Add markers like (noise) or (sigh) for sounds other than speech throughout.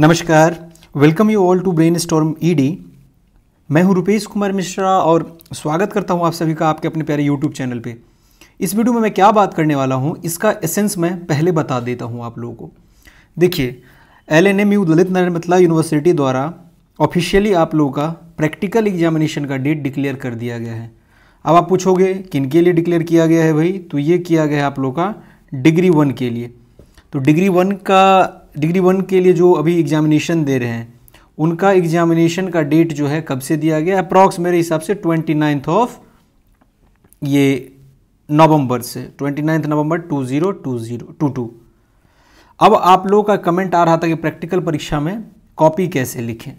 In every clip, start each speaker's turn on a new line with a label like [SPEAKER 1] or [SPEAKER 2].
[SPEAKER 1] नमस्कार welcome you all to brain store ED मैं हूं रुपेश कुमार मिश्रा और स्वागत करता हूं आप सभी का आपके अपने प्यारे यूट्यूब चैनल पे इस वीडियो में मैं क्या बात करने वाला हूं इसका एसेंस मैं पहले बता देता हूं आप लोगों को देखिए L N M U Lalit Narayan Mithila university द्वारा ऑफिशियली आप लोगों का प्रैक्टिकल एग्जामिनेशन का डेट डिक्लेयर कर दिया गया है अब आप पूछोगे किन के लिए डिक्लेयर किया गया है भाई तो ये किया गया है आप लोगों का डिग्री वन के लिए तो डिग्री वन का डिग्री वन के लिए जो अभी एग्जामिनेशन दे रहे हैं उनका एग्जामिनेशन का डेट जो है कब से दिया गया अप्रॉक्स मेरे हिसाब से ट्वेंटी नाइन्थ ऑफ ये नवंबर से twenty ninth November two zero two zero टू टू अब आप लोगों का कमेंट आ रहा था कि प्रैक्टिकल परीक्षा में कॉपी कैसे लिखें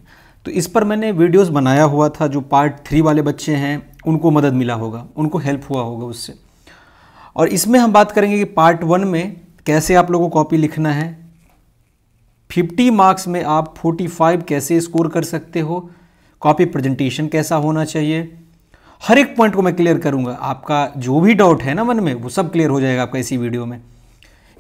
[SPEAKER 1] तो इस पर मैंने वीडियोस बनाया हुआ था जो पार्ट थ्री वाले बच्चे हैं उनको मदद मिला होगा उनको हेल्प हुआ होगा उससे और इसमें हम बात करेंगे कि पार्ट वन में कैसे आप लोगों को कॉपी लिखना है 50 मार्क्स में आप 45 कैसे स्कोर कर सकते हो कॉपी प्रेजेंटेशन कैसा होना चाहिए हर एक पॉइंट को मैं क्लियर करूंगा आपका जो भी डाउट है ना मन में वो सब क्लियर हो जाएगा आपका इसी वीडियो में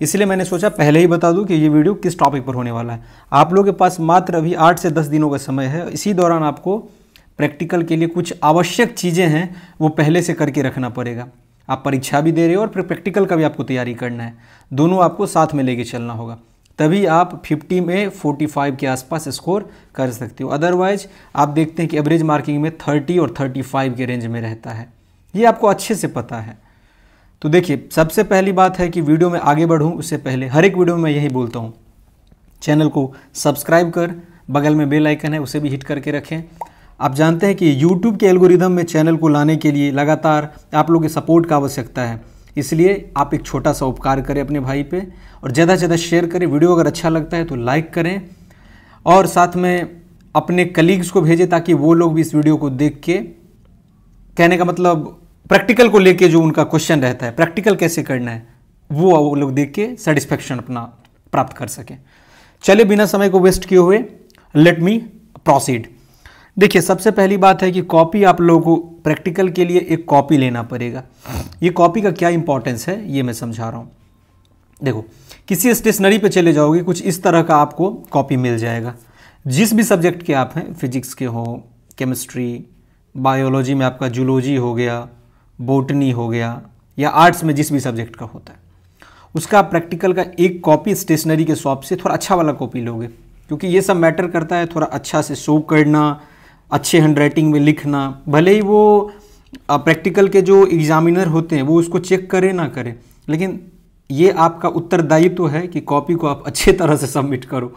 [SPEAKER 1] इसलिए मैंने सोचा पहले ही बता दूं कि ये वीडियो किस टॉपिक पर होने वाला है आप लोगों के पास मात्र अभी आठ से दस दिनों का समय है इसी दौरान आपको प्रैक्टिकल के लिए कुछ आवश्यक चीज़ें हैं वो पहले से करके रखना पड़ेगा आप परीक्षा भी दे रहे हो और फिर प्रैक्टिकल का भी आपको तैयारी करना है दोनों आपको साथ में लेके चलना होगा तभी आप 50 में 45 के आसपास स्कोर कर सकते हो अदरवाइज आप देखते हैं कि एवरेज मार्किंग में 30 और 35 के रेंज में रहता है ये आपको अच्छे से पता है तो देखिए सबसे पहली बात है कि वीडियो में आगे बढ़ूँ उससे पहले हर एक वीडियो में मैं यही बोलता हूँ चैनल को सब्सक्राइब कर बगल में बेल आइकन है उसे भी हिट करके रखें आप जानते हैं कि YouTube के एल्गोरिदम में चैनल को लाने के लिए लगातार आप लोग के सपोर्ट का आवश्यकता है इसलिए आप एक छोटा सा उपकार करें अपने भाई पे और ज़्यादा से ज़्यादा शेयर करें वीडियो अगर अच्छा लगता है तो लाइक करें और साथ में अपने कलीग्स को भेजें ताकि वो लोग भी इस वीडियो को देख के कहने का मतलब प्रैक्टिकल को लेके जो उनका क्वेश्चन रहता है प्रैक्टिकल कैसे करना है वो वो लोग देख के सेटिस्फैक्शन अपना प्राप्त कर सकें चले बिना समय को वेस्ट किए हुए लेट मी प्रोसीड देखिए सबसे पहली बात है कि कॉपी आप लोगों को प्रैक्टिकल के लिए एक कॉपी लेना पड़ेगा ये कॉपी का क्या इंपॉर्टेंस है ये मैं समझा रहा हूँ देखो किसी स्टेशनरी पे चले जाओगे कुछ इस तरह का आपको कॉपी मिल जाएगा जिस भी सब्जेक्ट के आप हैं फिजिक्स के हो केमिस्ट्री बायोलॉजी में आपका जूलॉजी हो गया बोटनी हो गया या आर्ट्स में जिस भी सब्जेक्ट का होता है उसका आप प्रैक्टिकल का एक कॉपी स्टेशनरी के शॉप से थोड़ा अच्छा वाला कॉपी लोगे क्योंकि ये सब मैटर करता है थोड़ा अच्छा से शो करना अच्छे हैंड राइटिंग में लिखना भले ही वो प्रैक्टिकल के जो एग्जामिनर होते हैं वो उसको चेक करें ना करें लेकिन ये आपका उत्तरदायित्व तो है कि कॉपी को आप अच्छे तरह से सबमिट करो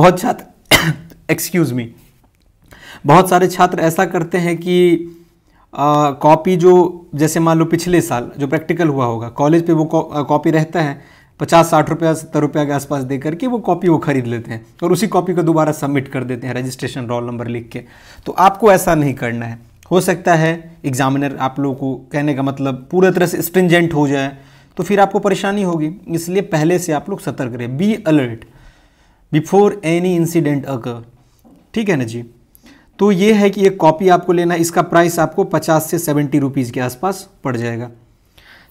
[SPEAKER 1] बहुत छात्र एक्सक्यूज़ (coughs) मी बहुत सारे छात्र ऐसा करते हैं कि कॉपी जो जैसे मान लो पिछले साल जो प्रैक्टिकल हुआ होगा कॉलेज पे वो कॉपी रहता है पचास साठ रुपया सत्तर रुपया के आसपास दे करके वो कॉपी वो खरीद लेते हैं और उसी कॉपी को दोबारा सबमिट कर देते हैं रजिस्ट्रेशन रोल नंबर लिख के तो आपको ऐसा नहीं करना है हो सकता है एग्जामिनर आप लोगों को कहने का मतलब पूरे तरह से स्ट्रिंजेंट हो जाए तो फिर आपको परेशानी होगी इसलिए पहले से आप लोग सतर्क रहे be alert before any incident occur ठीक है ना जी तो ये है कि एक कॉपी आपको लेना इसका प्राइस आपको 50 से 70 रुपीज़ के आसपास पड़ जाएगा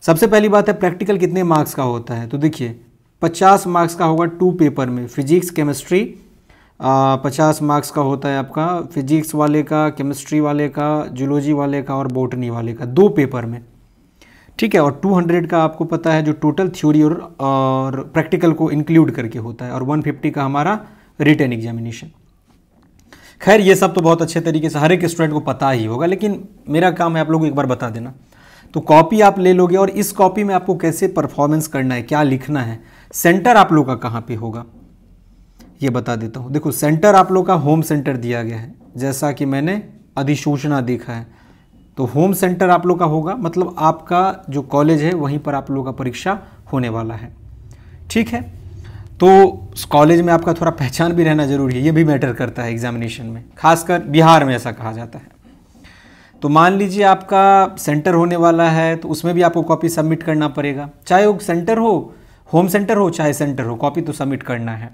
[SPEAKER 1] सबसे पहली बात है प्रैक्टिकल कितने मार्क्स का होता है तो देखिए पचास मार्क्स का होगा टू पेपर में फिजिक्स केमिस्ट्री पचास मार्क्स का होता है आपका फिजिक्स वाले का केमिस्ट्री वाले का जूलॉजी वाले का और बोटनी वाले का दो पेपर में ठीक है और 200 का आपको पता है जो टोटल थ्योरी और, और प्रैक्टिकल को इंक्लूड करके होता है और 150 का हमारा रिटर्न एग्जामिनेशन खैर ये सब तो बहुत अच्छे तरीके से हर एक स्टूडेंट को पता ही होगा लेकिन मेरा काम है आप लोगों को एक बार बता देना तो कॉपी आप ले लोगे और इस कॉपी में आपको कैसे परफॉर्मेंस करना है क्या लिखना है सेंटर आप लोग का कहाँ पे होगा ये बता देता हूँ देखो सेंटर आप लोग का होम सेंटर दिया गया है जैसा कि मैंने अधिसूचना देखा है तो होम सेंटर आप लोग का होगा मतलब आपका जो कॉलेज है वहीं पर आप लोग का परीक्षा होने वाला है ठीक है तो कॉलेज में आपका थोड़ा पहचान भी रहना जरूरी है ये भी मैटर करता है एग्जामिनेशन में खासकर बिहार में ऐसा कहा जाता है तो मान लीजिए आपका सेंटर होने वाला है तो उसमें भी आपको कॉपी सबमिट करना पड़ेगा चाहे वो सेंटर हो होम सेंटर हो चाहे सेंटर हो कॉपी तो सबमिट करना है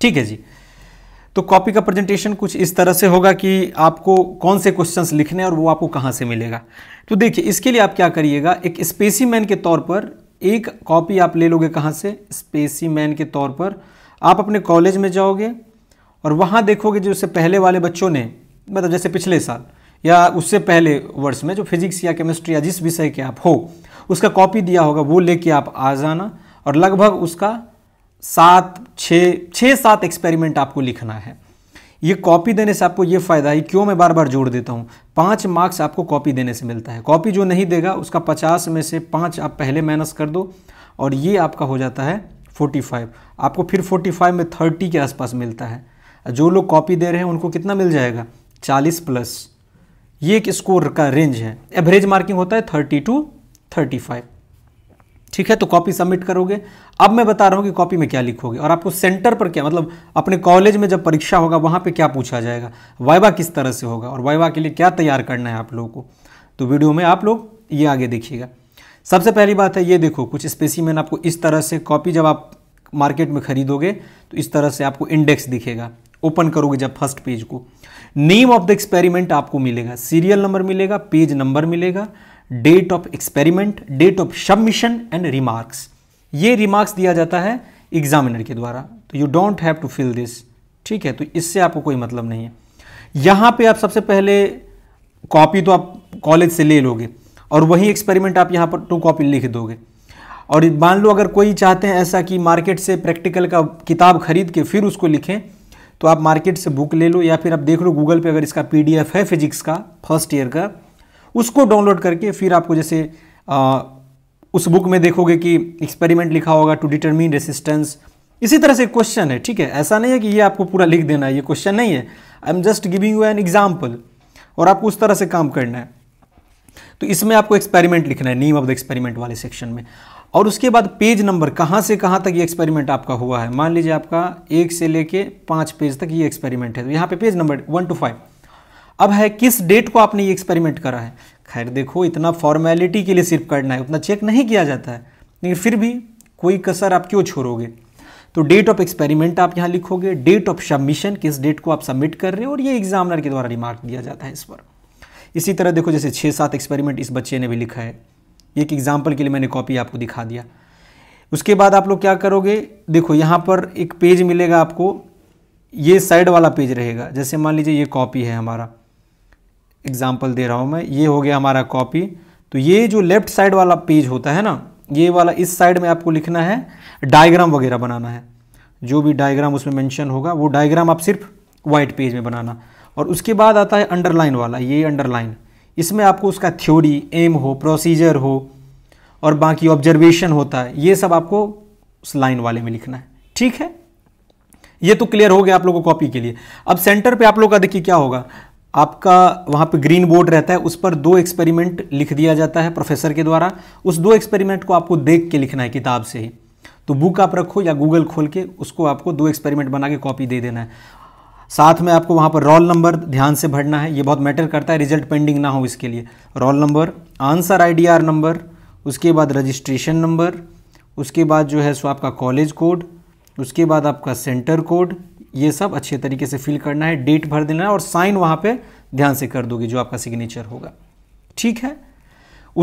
[SPEAKER 1] ठीक है जी तो कॉपी का प्रेजेंटेशन कुछ इस तरह से होगा कि आपको कौन से क्वेश्चंस लिखने हैं और वो आपको कहाँ से मिलेगा तो देखिए इसके लिए आप क्या करिएगा एक स्पेसीमैन के तौर पर एक कॉपी आप ले लोगे कहाँ से स्पेसीमैन के तौर पर आप अपने कॉलेज में जाओगे और वहाँ देखोगे जैसे पहले वाले बच्चों ने मतलब जैसे पिछले साल या उससे पहले वर्ष में जो फिजिक्स या केमिस्ट्री या जिस विषय के आप हो उसका कॉपी दिया होगा वो लेके आप आ जाना और लगभग उसका सात छः छः सात एक्सपेरिमेंट आपको लिखना है ये कॉपी देने से आपको ये फ़ायदा है क्यों मैं बार बार जोड़ देता हूँ पाँच मार्क्स आपको कॉपी देने से मिलता है कॉपी जो नहीं देगा उसका पचास में से पाँच आप पहले माइनस कर दो और ये आपका हो जाता है फोर्टी फाइव आपको फिर फोर्टी फाइव में थर्टी के आसपास मिलता है जो लोग कॉपी दे रहे हैं उनको कितना मिल जाएगा चालीस प्लस ये एक स्कोर का रेंज है एवरेज मार्किंग होता है थर्टी टू थर्टी फाइव ठीक है तो कॉपी सबमिट करोगे अब मैं बता रहा हूँ कि कॉपी में क्या लिखोगे और आपको सेंटर पर क्या मतलब अपने कॉलेज में जब परीक्षा होगा वहाँ पे क्या पूछा जाएगा वाइवा किस तरह से होगा और वाइवा के लिए क्या तैयार करना है आप लोगों को तो वीडियो में आप लोग ये आगे देखिएगा सबसे पहली बात है ये देखो कुछ स्पेसीमैन आपको इस तरह से कॉपी जब आप मार्केट में खरीदोगे तो इस तरह से आपको इंडेक्स दिखेगा ओपन करोगे जब फर्स्ट पेज को नेम ऑफ द एक्सपेरिमेंट आपको मिलेगा सीरियल नंबर मिलेगा पेज नंबर मिलेगा date of experiment date of submission and remarks ये रिमार्क्स दिया जाता है एग्जामिनर के द्वारा तो you don't have to fill this ठीक है तो इससे आपको कोई मतलब नहीं है यहां पे आप सबसे पहले कॉपी तो आप कॉलेज से ले लोगे और वही एक्सपेरिमेंट आप यहाँ पर टू कॉपी लिख दोगे और मान लो अगर कोई चाहते हैं ऐसा कि मार्केट से प्रैक्टिकल का किताब खरीद के फिर उसको लिखें तो आप मार्केट से बुक ले लो या फिर आप देख लो गूगल पे अगर इसका पीडीएफ है फिजिक्स का फर्स्ट ईयर का उसको डाउनलोड करके फिर आपको जैसे आ, उस बुक में देखोगे कि एक्सपेरिमेंट लिखा होगा टू डिटरमिन रेसिस्टेंस इसी तरह से क्वेश्चन है ठीक है ऐसा नहीं है कि ये आपको पूरा लिख देना है ये क्वेश्चन नहीं है I am just giving you an example और आपको उस तरह से काम करना है तो इसमें आपको एक्सपेरिमेंट लिखना है नीम ऑफ द एक्सपेरिमेंट वाले सेक्शन में और उसके बाद पेज नंबर कहाँ से कहाँ तक ये एक्सपेरिमेंट आपका हुआ है मान लीजिए आपका एक से लेके पाँच पेज तक ये एक्सपेरिमेंट है तो यहाँ पे page number one two five अब है किस डेट को आपने ये एक्सपेरिमेंट करा है खैर देखो इतना फॉर्मेलिटी के लिए सिर्फ करना है उतना चेक नहीं किया जाता है लेकिन फिर भी कोई कसर आप क्यों छोड़ोगे तो डेट ऑफ एक्सपेरिमेंट आप यहाँ लिखोगे डेट ऑफ सबमिशन किस डेट को आप सबमिट कर रहे हो और ये एग्जामिनर के द्वारा रिमार्क दिया जाता है इस पर इसी तरह देखो जैसे छः सात एक्सपेरिमेंट इस बच्चे ने भी लिखा है एक एग्ज़ाम्पल के लिए मैंने कॉपी आपको दिखा दिया उसके बाद आप लोग क्या करोगे देखो यहाँ पर एक पेज मिलेगा आपको ये साइड वाला पेज रहेगा जैसे मान लीजिए ये कॉपी है हमारा एग्ज़ाम्पल दे रहा हूँ मैं ये हो गया हमारा कॉपी तो ये जो लेफ़्ट साइड वाला पेज होता है ना ये वाला इस साइड में आपको लिखना है डायग्राम वगैरह बनाना है जो भी डायग्राम उसमें मेंशन होगा वो डायग्राम आप सिर्फ वाइट पेज में बनाना और उसके बाद आता है अंडरलाइन वाला ये अंडरलाइन इसमें आपको उसका थ्योरी एम हो प्रोसीजर हो और बाकी ऑब्जर्वेशन होता है ये सब आपको उस लाइन वाले में लिखना है ठीक है ये तो क्लियर हो गया आप लोगों को कॉपी के लिए अब सेंटर पे आप लोग का देखिए क्या होगा आपका वहाँ पे ग्रीन बोर्ड रहता है उस पर दो एक्सपेरिमेंट लिख दिया जाता है प्रोफेसर के द्वारा उस दो एक्सपेरिमेंट को आपको देख के लिखना है किताब से ही तो बुक आप रखो या गूगल खोल के उसको आपको दो एक्सपेरिमेंट बना के कॉपी दे देना है साथ में आपको वहाँ पर रोल नंबर ध्यान से भरना है ये बहुत मैटर करता है रिजल्ट पेंडिंग ना हो इसके लिए रोल नंबर आंसर आईडीआर नंबर उसके बाद रजिस्ट्रेशन नंबर उसके बाद जो है सो आपका कॉलेज कोड उसके बाद आपका सेंटर कोड ये सब अच्छे तरीके से फिल करना है डेट भर देना है और साइन वहाँ पर ध्यान से कर दोगे जो आपका सिग्नेचर होगा ठीक है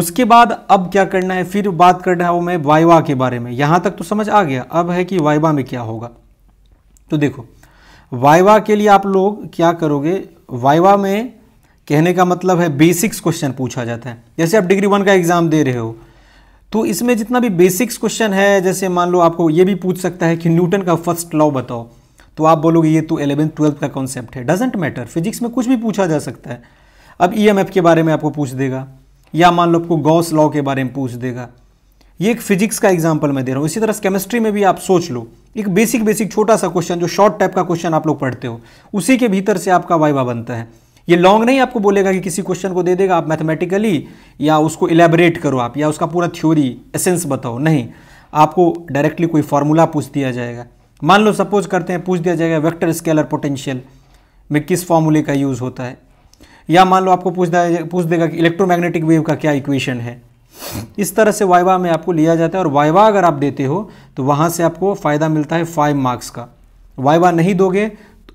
[SPEAKER 1] उसके बाद अब क्या करना है फिर बात करना है वो मैं वाइवा के बारे में यहाँ तक तो समझ आ गया अब है कि वाइवा में क्या होगा तो देखो वाइवा के लिए आप लोग क्या करोगे वाइवा में कहने का मतलब है बेसिक्स क्वेश्चन पूछा जाता है जैसे आप डिग्री वन का एग्ज़ाम दे रहे हो तो इसमें जितना भी बेसिक्स क्वेश्चन है जैसे मान लो आपको ये भी पूछ सकता है कि न्यूटन का फर्स्ट लॉ बताओ तो आप बोलोगे ये तो एलेवेंथ ट्वेल्थ का कॉन्सेप्ट है डजेंट मैटर फिजिक्स में कुछ भी पूछा जा सकता है अब ई e के बारे में आपको पूछ देगा या मान लो आपको गॉस लॉ के बारे में पूछ देगा ये एक फिजिक्स का एग्जाम्पल मैं दे रहा हूँ इसी तरह केमिस्ट्री में भी आप सोच लो एक बेसिक बेसिक छोटा सा क्वेश्चन जो शॉर्ट टाइप का क्वेश्चन आप लोग पढ़ते हो उसी के भीतर से आपका वाइवा बनता है ये लॉन्ग नहीं आपको बोलेगा कि किसी क्वेश्चन को दे देगा आप मैथमेटिकली या उसको इलेबरेट करो आप या उसका पूरा थ्योरी एसेंस बताओ नहीं आपको डायरेक्टली कोई फार्मूला पूछ दिया जाएगा मान लो सपोज करते हैं पूछ दिया जाएगा वेक्टर स्केलर पोटेंशियल में किस फार्मूले का यूज़ होता है या मान लो आपको पूछ दिया पूछ देगा कि इलेक्ट्रोमैग्नेटिक वेव का क्या इक्वेशन है इस तरह से वाइवा में आपको लिया जाता है और वाइवा अगर आप देते हो तो वहाँ से आपको फ़ायदा मिलता है फाइव मार्क्स का वाइवा नहीं दोगे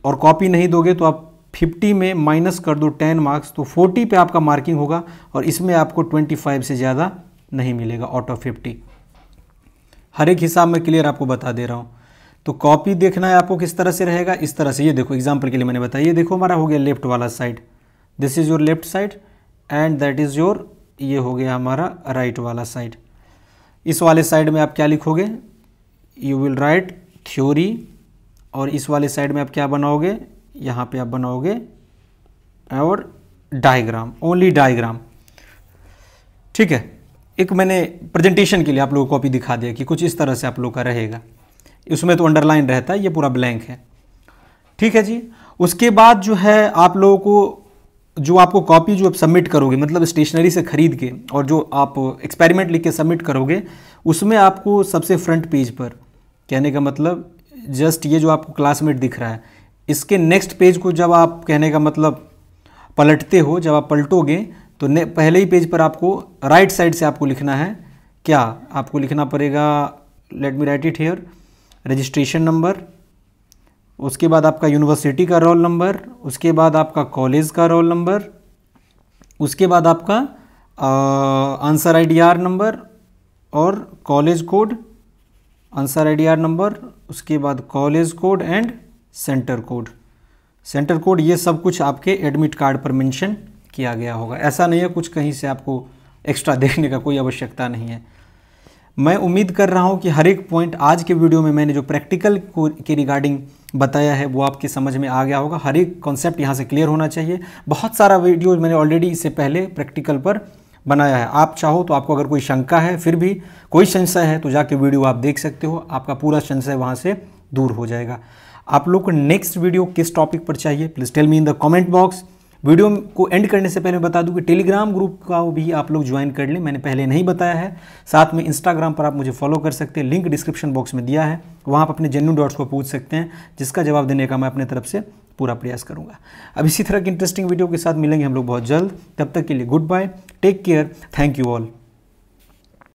[SPEAKER 1] और कॉपी नहीं दोगे तो आप 50 में माइनस कर दो 10 मार्क्स तो 40 पे आपका मार्किंग होगा और इसमें आपको 25 से ज़्यादा नहीं मिलेगा आउट ऑफ 50 हर एक हिसाब में क्लियर आपको बता दे रहा हूँ तो कॉपी देखना है आपको किस तरह से रहेगा इस तरह से ये देखो एग्जाम्पल के लिए मैंने बताया ये देखो हमारा हो गया लेफ्ट वाला side this is your left side and that is your ये हो गया हमारा राइट वाला साइड इस वाले साइड में आप क्या लिखोगे यू विल राइट थ्योरी और इस वाले साइड में आप क्या बनाओगे यहाँ पे आप बनाओगे और डायग्राम ओनली डायग्राम ठीक है एक मैंने प्रेजेंटेशन के लिए आप लोगों को कॉपी दिखा दिया कि कुछ इस तरह से आप लोग का रहेगा उसमें तो अंडरलाइन रहता है ये पूरा ब्लैंक है ठीक है जी उसके बाद जो है आप लोगों को जो आपको कॉपी जो आप सबमिट करोगे मतलब स्टेशनरी से ख़रीद के और जो आप एक्सपेरिमेंट लिख के सबमिट करोगे उसमें आपको सबसे फ्रंट पेज पर कहने का मतलब जस्ट ये जो आपको क्लासमेट दिख रहा है इसके नेक्स्ट पेज को जब आप कहने का मतलब पलटते हो जब आप पलटोगे तो पहले ही पेज पर आपको राइट साइड से आपको लिखना है क्या आपको लिखना पड़ेगा let me write it here registration number उसके बाद आपका यूनिवर्सिटी का रोल नंबर उसके बाद आपका कॉलेज का रोल नंबर उसके बाद आपका आंसर आईडीआर नंबर और कॉलेज कोड आंसर आईडीआर नंबर उसके बाद college code and centre code centre code ये सब कुछ आपके एडमिट कार्ड पर मेंशन किया गया होगा ऐसा नहीं है कुछ कहीं से आपको एक्स्ट्रा (laughs) देखने का कोई आवश्यकता नहीं है मैं उम्मीद कर रहा हूँ कि हर एक पॉइंट आज के वीडियो में मैंने जो प्रैक्टिकल के रिगार्डिंग बताया है वो आपके समझ में आ गया होगा हर एक कॉन्सेप्ट यहाँ से क्लियर होना चाहिए बहुत सारा वीडियो मैंने ऑलरेडी इससे पहले प्रैक्टिकल पर बनाया है आप चाहो तो आपको अगर कोई शंका है फिर भी कोई संशय है तो जाके वीडियो आप देख सकते हो आपका पूरा संशय वहाँ से दूर हो जाएगा आप लोग को नेक्स्ट वीडियो किस टॉपिक पर चाहिए please tell me in the comment box video को एंड करने से पहले बता दूं कि टेलीग्राम ग्रुप का भी आप लोग ज्वाइन कर लें मैंने पहले नहीं बताया है साथ में इंस्टाग्राम पर आप मुझे फॉलो कर सकते हैं लिंक डिस्क्रिप्शन बॉक्स में दिया है वहाँ आप अपने जेन्यू डॉट्स को पूछ सकते हैं जिसका जवाब देने का मैं अपने तरफ से पूरा प्रयास करूँगा अब इसी तरह की इंटरेस्टिंग वीडियो के साथ मिलेंगे हम लोग बहुत जल्द तब तक के लिए good bye take care thank you all